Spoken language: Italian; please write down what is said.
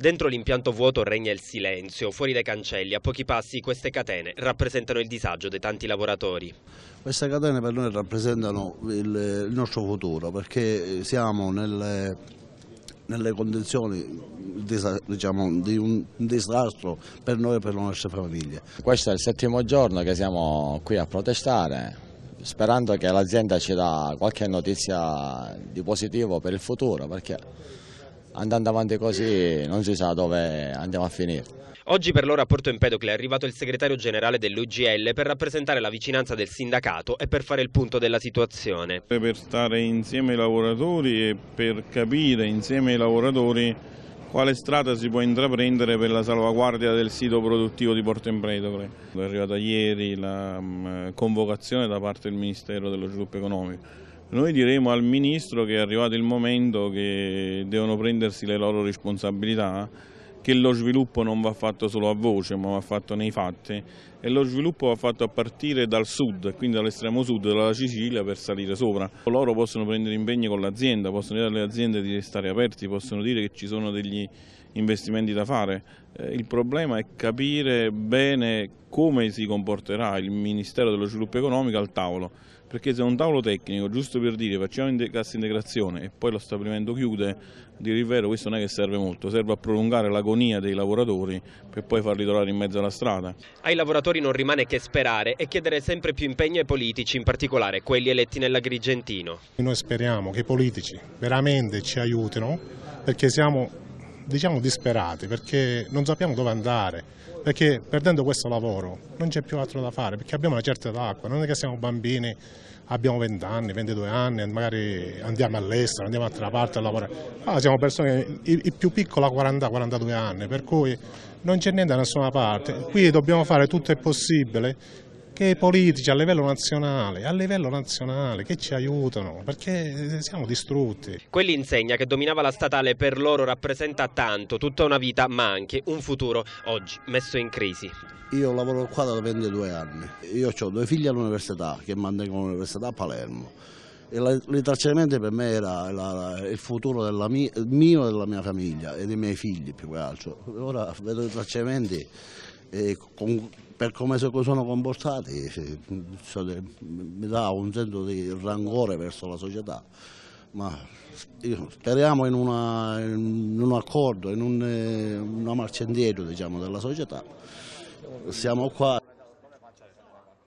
Dentro l'impianto vuoto regna il silenzio, fuori dai cancelli, a pochi passi queste catene rappresentano il disagio dei tanti lavoratori. Queste catene per noi rappresentano il, il nostro futuro perché siamo nelle, nelle condizioni diciamo, di un disastro per noi e per le nostre famiglie. Questo è il settimo giorno che siamo qui a protestare sperando che l'azienda ci dà qualche notizia di positivo per il futuro perché andando avanti così non si sa dove andiamo a finire. Oggi per loro a Porto Empedocle è arrivato il segretario generale dell'UGL per rappresentare la vicinanza del sindacato e per fare il punto della situazione. Per stare insieme ai lavoratori e per capire insieme ai lavoratori quale strada si può intraprendere per la salvaguardia del sito produttivo di Porto Empedocle. È arrivata ieri la mm, convocazione da parte del Ministero dello Sviluppo Economico noi diremo al Ministro che è arrivato il momento che devono prendersi le loro responsabilità, che lo sviluppo non va fatto solo a voce ma va fatto nei fatti e lo sviluppo va fatto a partire dal sud, quindi dall'estremo sud, dalla Sicilia per salire sopra. Loro possono prendere impegni con l'azienda, possono dire alle aziende di restare aperti, possono dire che ci sono degli investimenti da fare. Eh, il problema è capire bene come si comporterà il Ministero dello Sviluppo Economico al tavolo, perché se un tavolo tecnico, giusto per dire facciamo cassa integrazione e poi lo stabilimento chiude, dire il vero questo non è che serve molto, serve a prolungare l'agonia dei lavoratori per poi farli trovare in mezzo alla strada. Ai lavoratori non rimane che sperare e chiedere sempre più impegno ai politici, in particolare quelli eletti nell'Agrigentino. Noi speriamo che i politici veramente ci aiutino perché siamo diciamo disperati perché non sappiamo dove andare, perché perdendo questo lavoro non c'è più altro da fare, perché abbiamo una certa età non è che siamo bambini, abbiamo 20 anni, 22 anni, magari andiamo all'estero, andiamo da altra parte a lavorare, ah, siamo persone, il, il più piccolo ha 40-42 anni, per cui non c'è niente da nessuna parte, qui dobbiamo fare tutto il possibile anche politici a livello nazionale, a livello nazionale che ci aiutano perché eh, siamo distrutti. Quell'insegna che dominava la statale per loro rappresenta tanto, tutta una vita ma anche un futuro oggi messo in crisi. Io lavoro qua da 22 anni, io ho due figli all'università che mantengono l'università a Palermo l'intracciamento per me era la, il futuro della mia, mio e della mia famiglia e dei miei figli più che altro. Ora vedo i tracciamenti con, per come sono comportati cioè, mi dà un senso di rancore verso la società ma speriamo in, una, in un accordo, in un, eh, una marcia indietro diciamo, della società. Siamo qua,